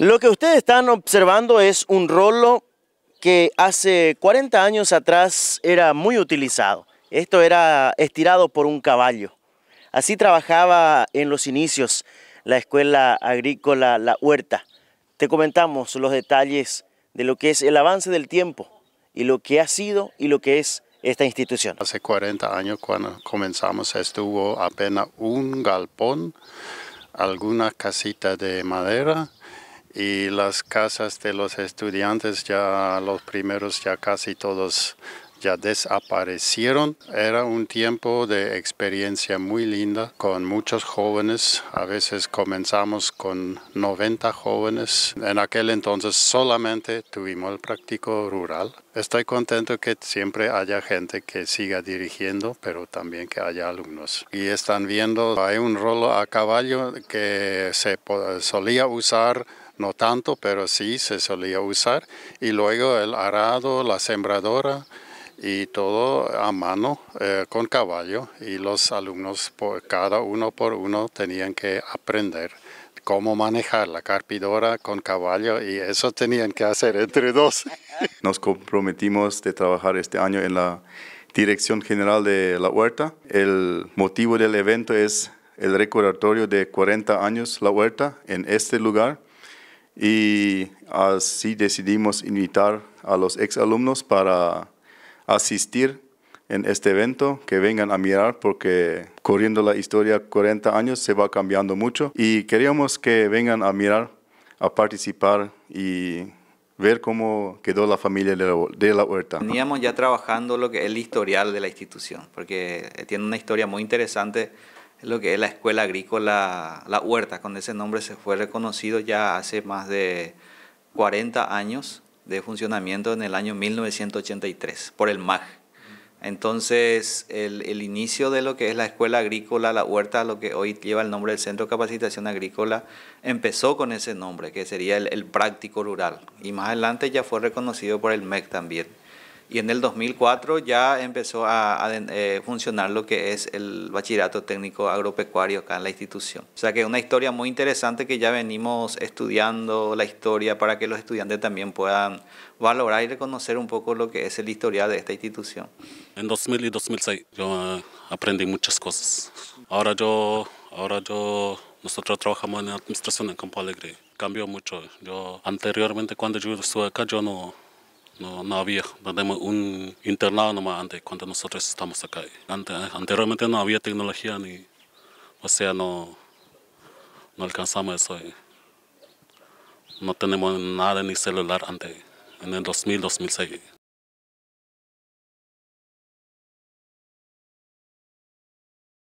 Lo que ustedes están observando es un rolo que hace 40 años atrás era muy utilizado. Esto era estirado por un caballo. Así trabajaba en los inicios la escuela agrícola La Huerta. Te comentamos los detalles de lo que es el avance del tiempo y lo que ha sido y lo que es esta institución. Hace 40 años cuando comenzamos estuvo apenas un galpón, algunas casitas de madera y las casas de los estudiantes ya los primeros ya casi todos ya desaparecieron. Era un tiempo de experiencia muy linda con muchos jóvenes. A veces comenzamos con 90 jóvenes. En aquel entonces solamente tuvimos el práctico rural. Estoy contento que siempre haya gente que siga dirigiendo, pero también que haya alumnos. Y están viendo, hay un rolo a caballo que se solía usar no tanto, pero sí se solía usar. Y luego el arado, la sembradora y todo a mano eh, con caballo. Y los alumnos, por, cada uno por uno, tenían que aprender cómo manejar la carpidora con caballo y eso tenían que hacer entre dos. Nos comprometimos de trabajar este año en la Dirección General de la Huerta. El motivo del evento es el recordatorio de 40 años La Huerta en este lugar y así decidimos invitar a los exalumnos para asistir en este evento, que vengan a mirar porque corriendo la historia 40 años se va cambiando mucho y queríamos que vengan a mirar, a participar y ver cómo quedó la familia de la, huerta. Veníamos ya trabajando lo que es el historial de la institución, porque eh, tiene una historia muy interesante lo que es la escuela agrícola La Huerta, con ese nombre se fue reconocido ya hace más de 40 años de funcionamiento en el año 1983 por el MAG. Entonces, el, inicio de lo que es la escuela agrícola, la huerta, lo que hoy lleva el nombre del Centro de Capacitación Agrícola, empezó con ese nombre, que sería el práctico rural. Y más adelante ya fue reconocido por el MEC también. Y en el 2004 ya empezó a, eh, funcionar lo que es el bachillerato técnico agropecuario acá en la institución. O sea que es una historia muy interesante que ya venimos estudiando la historia para que los estudiantes también puedan valorar y reconocer un poco lo que es el historial de esta institución. En 2000 y 2006 yo eh, aprendí muchas cosas. Ahora yo, ahora yo, nosotros trabajamos en administración en Campo Alegre. Cambió mucho. Yo anteriormente cuando yo estuve acá yo no no, había tenemos un internado nomás antes cuando nosotros estamos acá. anteriormente no había tecnología ni, o sea, no, no alcanzamos eso. Eh. No tenemos nada ni celular antes, en el 2000, 2006.